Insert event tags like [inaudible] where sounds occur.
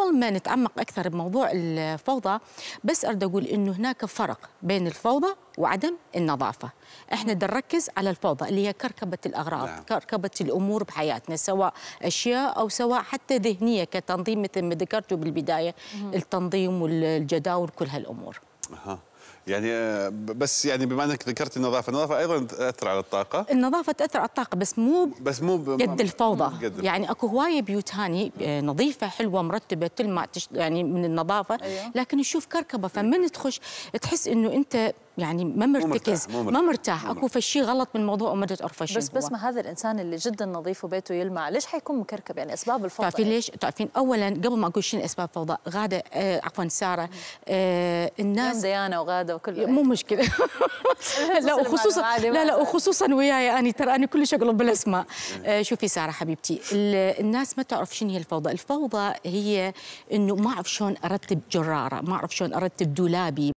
قبل ما نتعمق أكثر بموضوع الفوضى بس أرد أقول إنه هناك فرق بين الفوضى وعدم النظافة إحنا بدنا نركز على الفوضى اللي هي كركبة الأغراض نعم. كركبة الأمور بحياتنا سواء أشياء أو سواء حتى ذهنية كتنظيم مثل ما ذكرته بالبداية مم. التنظيم والجداول كل هالأمور أه. يعني آه، بس يعني بما انك ذكرت النظافه، النظافه ايضا تاثر على الطاقه النظافه تاثر على الطاقه بس مو بس مو قد الفوضى قد يعني اكو هوايه بيوت هاني آه، نظيفه حلوه مرتبه تلمع يعني من النظافه أيوه. لكن تشوف كركبه فمن تخش تحس انه انت يعني ما مرتكز ما مرتاح, ما مرتاح. اكو فشي غلط بالموضوع وما شيء بس بس ما هذا الانسان اللي جدا نظيف وبيته يلمع ليش حيكون مكركب يعني اسباب الفوضى تعرفين ليش تعرفين اولا قبل ما اقول شنو اسباب الفوضى غاده آه عفوا ساره آه الناس ديانا وغاده وكل مو مشكله [laughs] لا وخصوصا لا لا وخصوصا وياي اني ترى انا كلش اقلب بالاسماء آه، شوفي ساره حبيبتي الناس ما تعرف شنو هي الفوضى الفوضى هي انه ما اعرف شلون ارتب جراره ما اعرف شلون ارتب دولابي